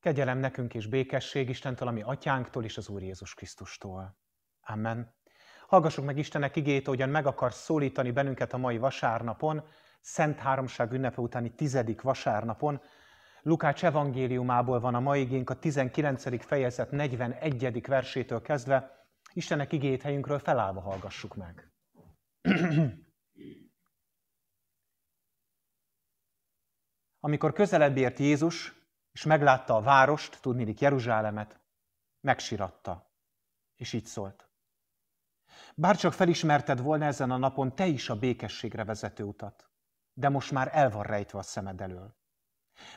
Kegyelem nekünk és békesség Istentől, ami atyánktól és az Úr Jézus Krisztustól. Amen. Hallgassuk meg Istenek igét, hogyan meg akar szólítani bennünket a mai vasárnapon, Szent Háromság ünnepe utáni tizedik vasárnapon. Lukács evangéliumából van a mai igénk a 19. fejezet 41. versétől kezdve. Istenek igét helyünkről felállva hallgassuk meg. Amikor közelebb ért Jézus, és meglátta a várost, tudnélik Jeruzsálemet, megsiratta, és így szólt. Bárcsak felismerted volna ezen a napon te is a békességre vezető utat, de most már el van rejtve a szemed elől.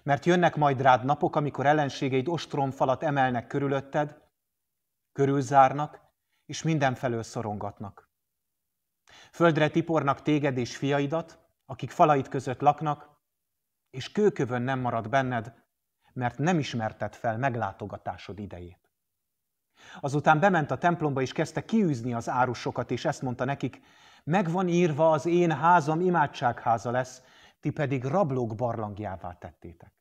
Mert jönnek majd rád napok, amikor ellenségeid ostromfalat emelnek körülötted, körülzárnak, és mindenfelől szorongatnak. Földre tipornak téged és fiaidat, akik falait között laknak, és kőkövön nem marad benned, mert nem ismerted fel meglátogatásod idejét. Azután bement a templomba, és kezdte kiűzni az árusokat, és ezt mondta nekik, "Megvan írva, az én házam imádságháza lesz, ti pedig rablók barlangjává tettétek.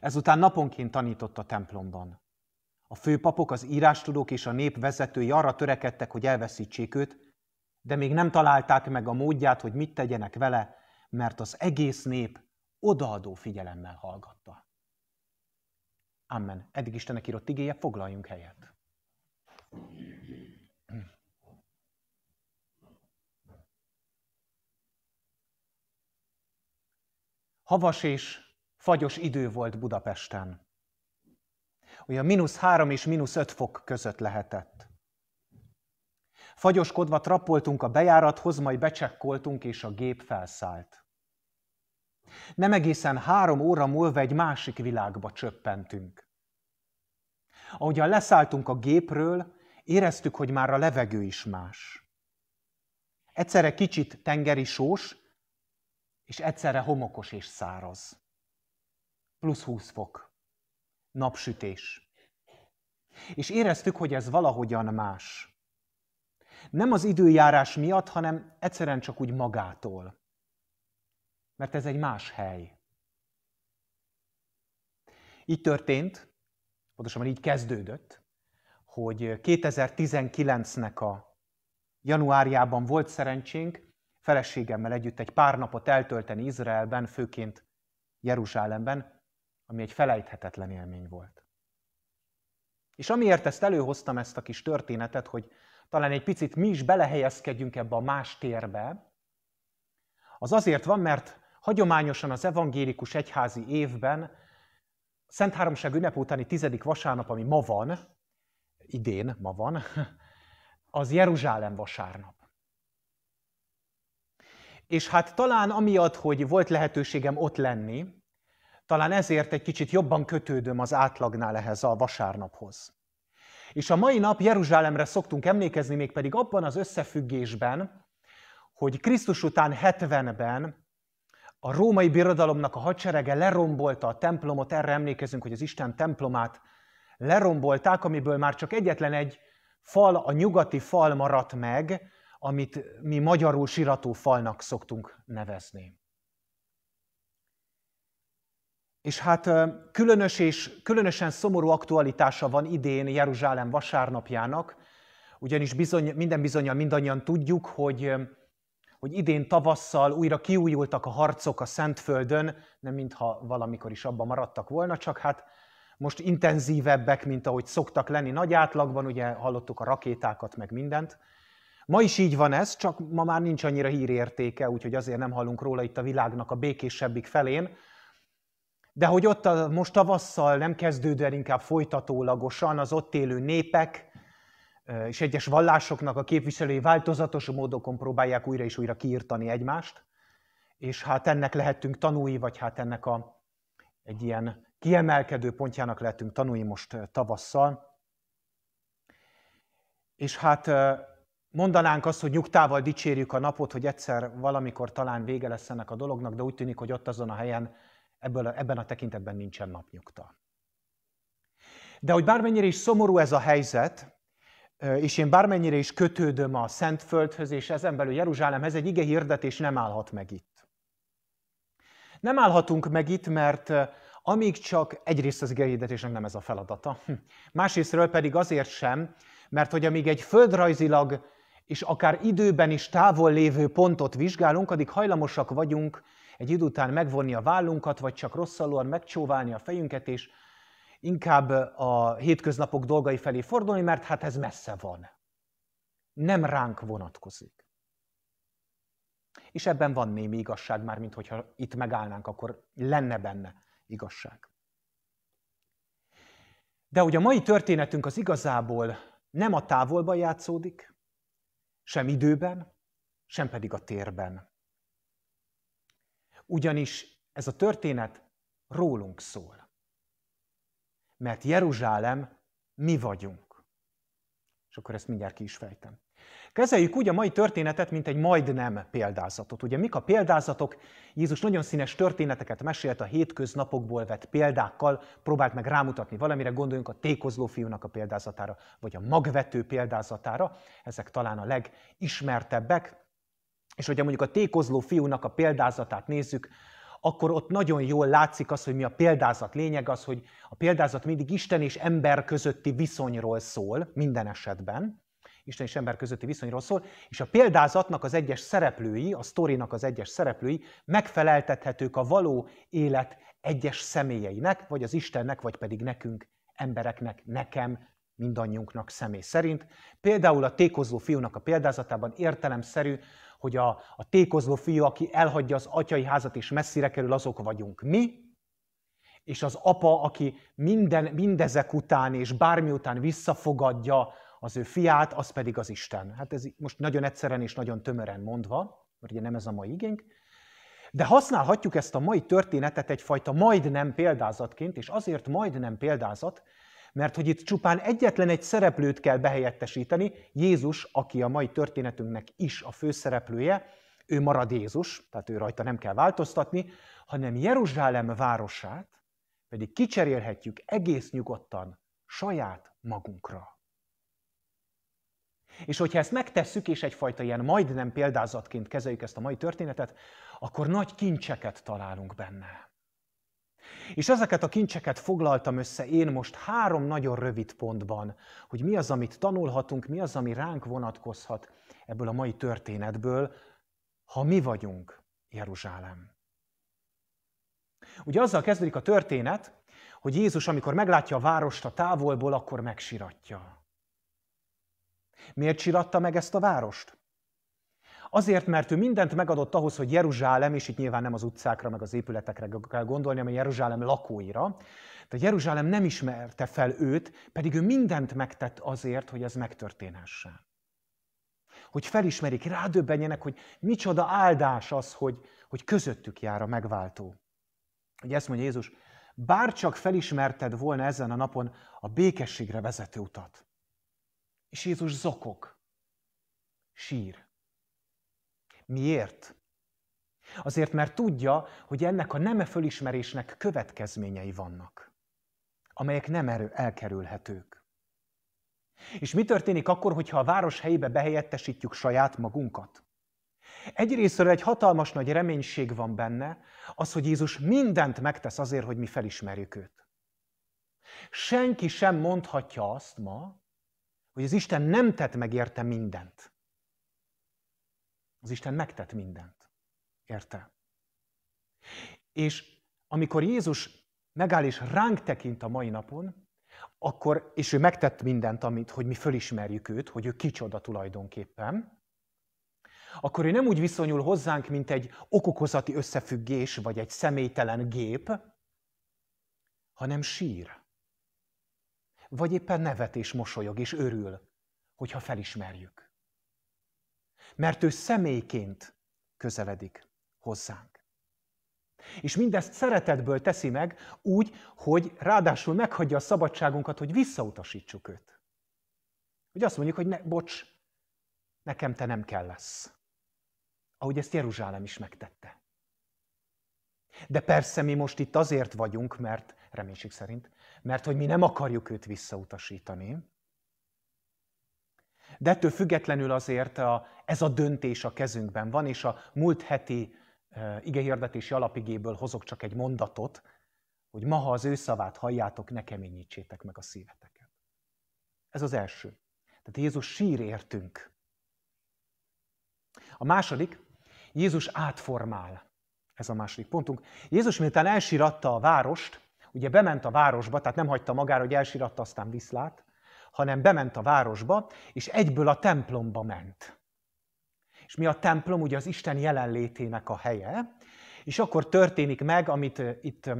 Ezután naponként tanított a templomban. A főpapok, az írástudók és a nép vezetői arra törekedtek, hogy elveszítsék őt, de még nem találták meg a módját, hogy mit tegyenek vele, mert az egész nép odaadó figyelemmel hallgatta. Amen. Eddig Istennek írott igéje, foglaljunk helyet. Havas és fagyos idő volt Budapesten. Olyan mínusz három és mínusz öt fok között lehetett. Fagyoskodva trappoltunk a bejárathoz, majd becsekkoltunk, és a gép felszállt. Nem egészen három óra múlva egy másik világba csöppentünk. Ahogyan leszálltunk a gépről, éreztük, hogy már a levegő is más. Egyszerre kicsit tengeri sós, és egyszerre homokos és száraz. Plusz 20 fok. Napsütés. És éreztük, hogy ez valahogyan más. Nem az időjárás miatt, hanem egyszerűen csak úgy magától mert ez egy más hely. Így történt, pontosabban így kezdődött, hogy 2019-nek a januárjában volt szerencsénk feleségemmel együtt egy pár napot eltölteni Izraelben, főként Jeruzsálemben, ami egy felejthetetlen élmény volt. És amiért ezt előhoztam, ezt a kis történetet, hogy talán egy picit mi is belehelyezkedjünk ebbe a más térbe, az azért van, mert hagyományosan az evangélikus egyházi évben, Szent Háromság ünnep utáni tizedik vasárnap, ami ma van, idén ma van, az Jeruzsálem vasárnap. És hát talán amiatt, hogy volt lehetőségem ott lenni, talán ezért egy kicsit jobban kötődöm az átlagnál ehhez a vasárnaphoz. És a mai nap Jeruzsálemre szoktunk emlékezni, mégpedig abban az összefüggésben, hogy Krisztus után 70-ben a római birodalomnak a hadserege lerombolta a templomot, erre emlékezünk, hogy az Isten templomát lerombolták, amiből már csak egyetlen egy fal, a nyugati fal maradt meg, amit mi magyarul sirató falnak szoktunk nevezni. És hát különös és különösen szomorú aktualitása van idén Jeruzsálem vasárnapjának, ugyanis bizony, minden bizonyal mindannyian tudjuk, hogy hogy idén tavasszal újra kiújultak a harcok a Szentföldön, nem mintha valamikor is abban maradtak volna, csak hát most intenzívebbek, mint ahogy szoktak lenni nagy átlagban, ugye hallottuk a rakétákat, meg mindent. Ma is így van ez, csak ma már nincs annyira hírértéke, úgyhogy azért nem hallunk róla itt a világnak a békésebbik felén. De hogy ott a, most tavasszal nem kezdődően, inkább folytatólagosan az ott élő népek, és egyes vallásoknak a képviselői változatos módokon próbálják újra és újra kiirtani egymást, és hát ennek lehetünk tanúi, vagy hát ennek a, egy ilyen kiemelkedő pontjának lehetünk tanúi most tavasszal. És hát mondanánk azt, hogy nyugtával dicsérjük a napot, hogy egyszer valamikor talán vége lesz ennek a dolognak, de úgy tűnik, hogy ott azon a helyen ebből, ebben a tekintetben nincsen napnyugta. De hogy bármennyire is szomorú ez a helyzet, és én bármennyire is kötődöm a Szentföldhöz és ezen belül Jeruzsálemhez, egy ige hirdetés nem állhat meg itt. Nem állhatunk meg itt, mert amíg csak egyrészt az ige hirdetésnek nem ez a feladata, hm. másrésztről pedig azért sem, mert hogy amíg egy földrajzilag és akár időben is távol lévő pontot vizsgálunk, addig hajlamosak vagyunk egy idő után megvonni a vállunkat, vagy csak rosszalóan megcsóválni a fejünket, és inkább eh, a hétköznapok dolgai felé fordulni, mert hát ez messze van. Nem ránk vonatkozik. És ebben van némi igazság, már mint hogyha itt megállnánk, akkor lenne benne igazság. De hogy a mai történetünk az igazából nem a távolban játszódik, sem időben, sem pedig a térben. Ugyanis ez a történet rólunk szól mert Jeruzsálem mi vagyunk. És akkor ezt mindjárt ki is fejtem. Kezeljük úgy a mai történetet, mint egy majdnem példázatot. Ugye mik a példázatok? Jézus nagyon színes történeteket mesélt a hétköznapokból vett példákkal, próbált meg rámutatni valamire, gondoljunk a tékozló fiúnak a példázatára, vagy a magvető példázatára, ezek talán a legismertebbek. És hogyha mondjuk a tékozló fiúnak a példázatát nézzük, akkor ott nagyon jól látszik az, hogy mi a példázat lényeg, az, hogy a példázat mindig Isten és ember közötti viszonyról szól, minden esetben, Isten és ember közötti viszonyról szól, és a példázatnak az egyes szereplői, a sztorinak az egyes szereplői megfeleltethetők a való élet egyes személyeinek, vagy az Istennek, vagy pedig nekünk, embereknek, nekem, mindannyiunknak személy szerint. Például a tékozó fiúnak a példázatában értelemszerű, hogy a, a tékozló fiú, aki elhagyja az atyai házat és messzire kerül, azok vagyunk mi, és az apa, aki minden, mindezek után és bármi után visszafogadja az ő fiát, az pedig az Isten. Hát ez most nagyon egyszerűen és nagyon tömören mondva, mert ugye nem ez a mai igénk, de használhatjuk ezt a mai történetet egyfajta majdnem példázatként, és azért majdnem példázat, mert hogy itt csupán egyetlen egy szereplőt kell behelyettesíteni, Jézus, aki a mai történetünknek is a főszereplője, ő marad Jézus, tehát ő rajta nem kell változtatni, hanem Jeruzsálem városát pedig kicserélhetjük egész nyugodtan saját magunkra. És hogyha ezt megtesszük, és egyfajta ilyen majdnem példázatként kezeljük ezt a mai történetet, akkor nagy kincseket találunk benne. És ezeket a kincseket foglaltam össze én most három nagyon rövid pontban, hogy mi az, amit tanulhatunk, mi az, ami ránk vonatkozhat ebből a mai történetből, ha mi vagyunk Jeruzsálem. Ugye azzal kezdődik a történet, hogy Jézus, amikor meglátja a várost a távolból, akkor megsiratja. Miért siratta meg ezt a várost? Azért, mert ő mindent megadott ahhoz, hogy Jeruzsálem, és itt nyilván nem az utcákra, meg az épületekre kell gondolni, hanem Jeruzsálem lakóira, de Jeruzsálem nem ismerte fel őt, pedig ő mindent megtett azért, hogy ez megtörténhessen. Hogy felismerik, rádöbbenjenek, hogy micsoda áldás az, hogy, hogy közöttük jár a megváltó. Ugye ezt mondja Jézus, bár csak felismerted volna ezen a napon a békességre vezető utat. És Jézus zokok, sír. Miért? Azért, mert tudja, hogy ennek a neme fölismerésnek következményei vannak, amelyek nem erő elkerülhetők. És mi történik akkor, hogyha a város helyébe behelyettesítjük saját magunkat? Egyrésztről egy hatalmas nagy reménység van benne, az, hogy Jézus mindent megtesz azért, hogy mi felismerjük őt. Senki sem mondhatja azt ma, hogy az Isten nem tett megérte mindent. Az Isten megtett mindent. Érte? És amikor Jézus megáll és ránk tekint a mai napon, akkor, és ő megtett mindent, amit, hogy mi fölismerjük őt, hogy ő kicsoda tulajdonképpen, akkor ő nem úgy viszonyul hozzánk, mint egy okokozati összefüggés, vagy egy személytelen gép, hanem sír. Vagy éppen nevet és mosolyog és örül, hogyha felismerjük mert ő személyként közeledik hozzánk. És mindezt szeretetből teszi meg úgy, hogy ráadásul meghagyja a szabadságunkat, hogy visszautasítsuk őt. Hogy azt mondjuk, hogy ne, bocs, nekem te nem kell lesz. Ahogy ezt Jeruzsálem is megtette. De persze mi most itt azért vagyunk, mert, reménység szerint, mert hogy mi nem akarjuk őt visszautasítani, de ettől függetlenül azért a, ez a döntés a kezünkben van, és a múlt heti e, igehirdetési alapigéből hozok csak egy mondatot, hogy ma, ha az ő szavát halljátok, ne keményítsétek meg a szíveteket. Ez az első. Tehát Jézus sír értünk. A második, Jézus átformál. Ez a második pontunk. Jézus miután elsíratta a várost, ugye bement a városba, tehát nem hagyta magára, hogy elsíratta, aztán viszlát, hanem bement a városba, és egyből a templomba ment. És mi a templom? Ugye az Isten jelenlétének a helye, és akkor történik meg, amit itt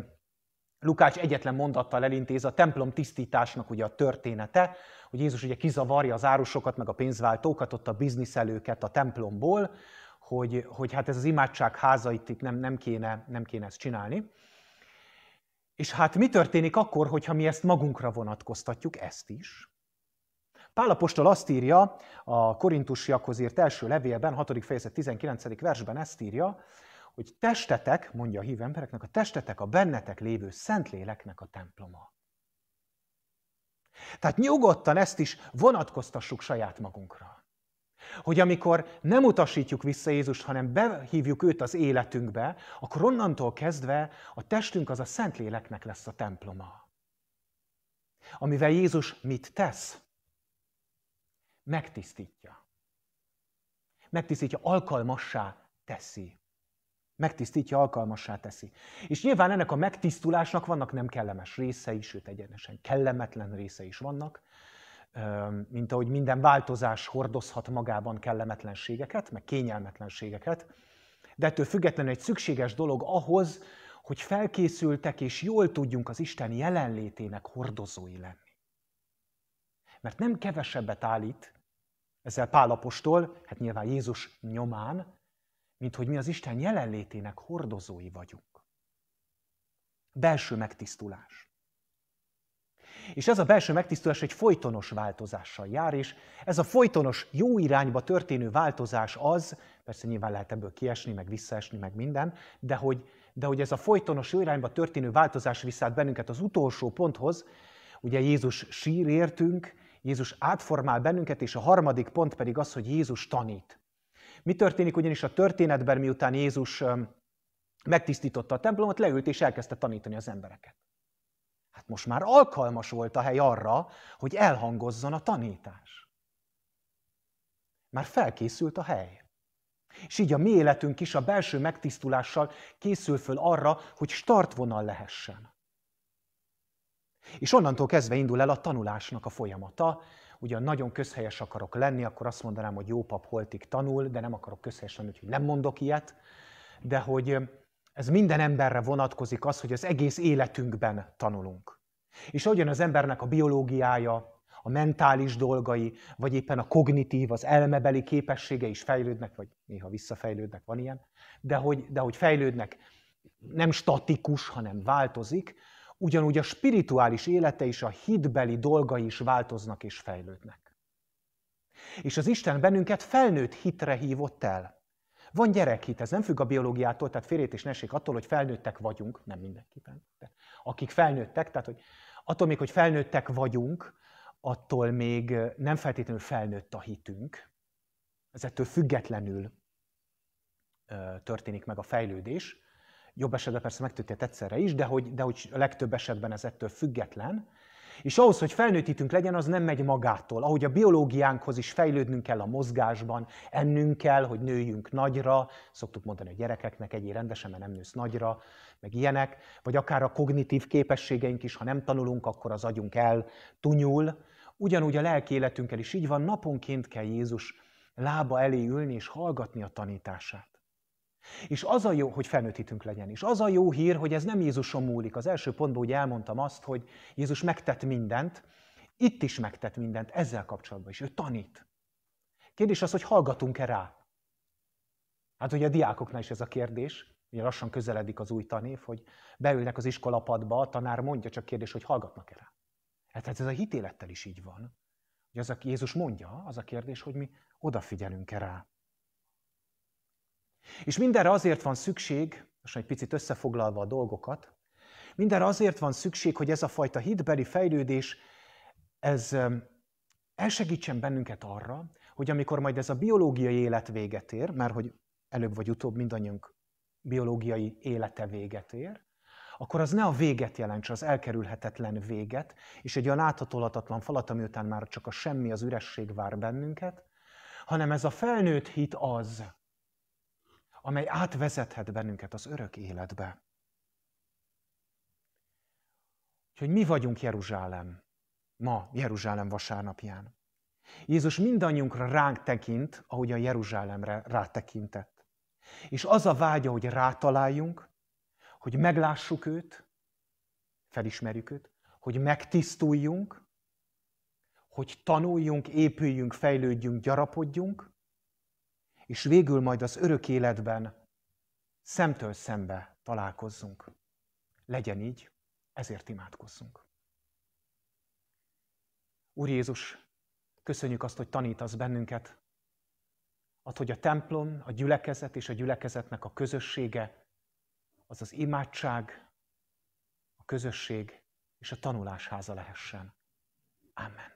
Lukács egyetlen mondattal elintéz, a templom tisztításnak ugye a története, hogy Jézus ugye kizavarja az árusokat, meg a pénzváltókat, ott a bizniszelőket a templomból, hogy, hogy hát ez az imádság házait nem, nem, kéne, nem kéne ezt csinálni. És hát mi történik akkor, hogyha mi ezt magunkra vonatkoztatjuk, ezt is? Pálapostól azt írja a korintusiakhoz írt első levélben, 6. fejezet 19. versben ezt írja, hogy testetek, mondja a hív embereknek, a testetek a bennetek lévő Szentléleknek a temploma. Tehát nyugodtan ezt is vonatkoztassuk saját magunkra. Hogy amikor nem utasítjuk vissza Jézust, hanem behívjuk őt az életünkbe, akkor onnantól kezdve a testünk az a Szentléleknek lesz a temploma. Amivel Jézus mit tesz? megtisztítja. Megtisztítja, alkalmassá teszi. Megtisztítja, alkalmassá teszi. És nyilván ennek a megtisztulásnak vannak nem kellemes részei, sőt egyenesen kellemetlen része is vannak, mint ahogy minden változás hordozhat magában kellemetlenségeket, meg kényelmetlenségeket, de ettől függetlenül egy szükséges dolog ahhoz, hogy felkészültek és jól tudjunk az Isten jelenlétének hordozói lenni. Mert nem kevesebbet állít ezzel Pálapostól, hát nyilván Jézus nyomán, mint hogy mi az Isten jelenlétének hordozói vagyunk. Belső megtisztulás. És ez a belső megtisztulás egy folytonos változással jár, és ez a folytonos jó irányba történő változás az, persze nyilván lehet ebből kiesni, meg visszaesni, meg minden, de hogy, de hogy ez a folytonos jó irányba történő változás visz bennünket az utolsó ponthoz, ugye Jézus sír értünk, Jézus átformál bennünket, és a harmadik pont pedig az, hogy Jézus tanít. Mi történik ugyanis a történetben, miután Jézus megtisztította a templomot, leült és elkezdte tanítani az embereket. Hát most már alkalmas volt a hely arra, hogy elhangozzon a tanítás. Már felkészült a hely. És így a mi életünk is a belső megtisztulással készül föl arra, hogy startvonal lehessen. És onnantól kezdve indul el a tanulásnak a folyamata. Ugyan nagyon közhelyes akarok lenni, akkor azt mondanám, hogy jó pap holtig tanul, de nem akarok közhelyes lenni, úgyhogy nem mondok ilyet. De hogy ez minden emberre vonatkozik az, hogy az egész életünkben tanulunk. És ahogyan az embernek a biológiája, a mentális dolgai, vagy éppen a kognitív, az elmebeli képessége is fejlődnek, vagy néha visszafejlődnek, van ilyen, de hogy, de hogy fejlődnek, nem statikus, hanem változik, ugyanúgy a spirituális élete és a hitbeli dolgai is változnak és fejlődnek. És az Isten bennünket felnőtt hitre hívott el. Van gyerekhit, ez nem függ a biológiától, tehát férjét és nesék attól, hogy felnőttek vagyunk, nem mindenképpen, de akik felnőttek, tehát hogy attól még, hogy felnőttek vagyunk, attól még nem feltétlenül felnőtt a hitünk. Ez ettől függetlenül történik meg a fejlődés, Jobb esetben persze megtörténhet egyszerre is, de hogy, de hogy a legtöbb esetben ez ettől független. És ahhoz, hogy felnőttítünk legyen, az nem megy magától. Ahogy a biológiánkhoz is fejlődnünk kell a mozgásban, ennünk kell, hogy nőjünk nagyra, szoktuk mondani a gyerekeknek, egyé rendesen, mert nem nősz nagyra, meg ilyenek, vagy akár a kognitív képességeink is, ha nem tanulunk, akkor az agyunk el tunyul. Ugyanúgy a lelki életünkkel is így van, naponként kell Jézus lába elé ülni és hallgatni a tanítását. És az a jó, hogy felnőtt hitünk legyen. És az a jó hír, hogy ez nem Jézuson múlik. Az első pontban ugye elmondtam azt, hogy Jézus megtett mindent, itt is megtett mindent ezzel kapcsolatban is. Ő tanít. Kérdés az, hogy hallgatunk-e rá. Hát ugye a diákoknál is ez a kérdés, ugye lassan közeledik az új tanév, hogy beülnek az iskolapadba, a tanár mondja, csak kérdés, hogy hallgatnak-e rá. Hát, hát ez a hitélettel is így van. Hogy az, aki Jézus mondja, az a kérdés, hogy mi odafigyelünk-e rá. És mindenre azért van szükség, most egy picit összefoglalva a dolgokat, mindenre azért van szükség, hogy ez a fajta hitbeli fejlődés, ez elsegítsen bennünket arra, hogy amikor majd ez a biológiai élet véget ér, mert hogy előbb vagy utóbb mindannyiunk biológiai élete véget ér, akkor az ne a véget jelentse, az elkerülhetetlen véget, és egy olyan láthatólatatlan falat, ami után már csak a semmi, az üresség vár bennünket, hanem ez a felnőtt hit az, amely átvezethet bennünket az örök életbe. Úgyhogy mi vagyunk Jeruzsálem ma, Jeruzsálem vasárnapján. Jézus mindannyiunkra ránk tekint, ahogy a Jeruzsálemre rátekintett. És az a vágya, hogy rátaláljunk, hogy meglássuk őt, felismerjük őt, hogy megtisztuljunk, hogy tanuljunk, épüljünk, fejlődjünk, gyarapodjunk, és végül majd az örök életben szemtől szembe találkozzunk. Legyen így, ezért imádkozzunk. Úr Jézus, köszönjük azt, hogy tanítasz bennünket, azt, hogy a templom, a gyülekezet és a gyülekezetnek a közössége, az az imádság, a közösség és a tanulásháza lehessen. Amen.